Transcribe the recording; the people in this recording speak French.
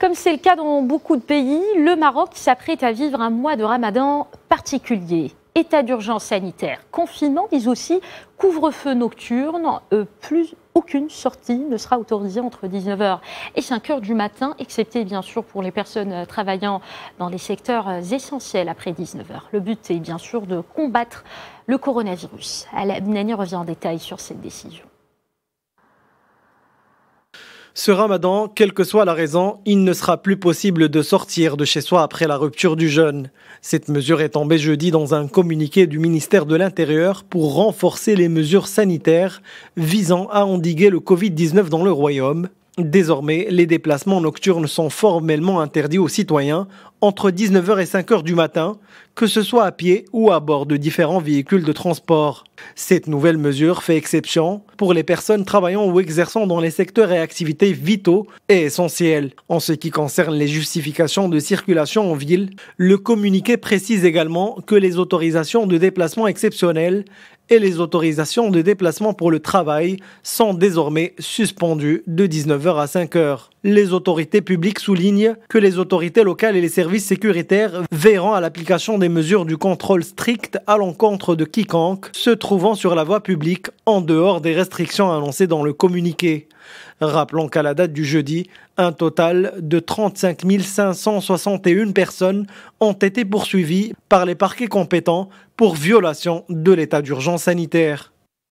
Comme c'est le cas dans beaucoup de pays, le Maroc s'apprête à vivre un mois de ramadan particulier. État d'urgence sanitaire, confinement, mais aussi couvre-feu nocturne, euh, plus aucune sortie ne sera autorisée entre 19h et 5h du matin, excepté bien sûr pour les personnes euh, travaillant dans les secteurs euh, essentiels après 19h. Le but est bien sûr de combattre le coronavirus. Nani revient en détail sur cette décision. Ce ramadan, quelle que soit la raison, il ne sera plus possible de sortir de chez soi après la rupture du jeûne. Cette mesure est tombée jeudi dans un communiqué du ministère de l'Intérieur pour renforcer les mesures sanitaires visant à endiguer le Covid-19 dans le royaume. Désormais, les déplacements nocturnes sont formellement interdits aux citoyens entre 19h et 5h du matin, que ce soit à pied ou à bord de différents véhicules de transport. Cette nouvelle mesure fait exception pour les personnes travaillant ou exerçant dans les secteurs et activités vitaux et essentiels. En ce qui concerne les justifications de circulation en ville, le communiqué précise également que les autorisations de déplacement exceptionnelles et les autorisations de déplacement pour le travail sont désormais suspendues de 19h à 5h. Les autorités publiques soulignent que les autorités locales et les services sécuritaires verront à l'application des mesures du contrôle strict à l'encontre de quiconque se trouvant sur la voie publique en dehors des restrictions annoncées dans le communiqué. Rappelons qu'à la date du jeudi, un total de 35 561 personnes ont été poursuivies par les parquets compétents pour violation de l'état d'urgence sanitaire.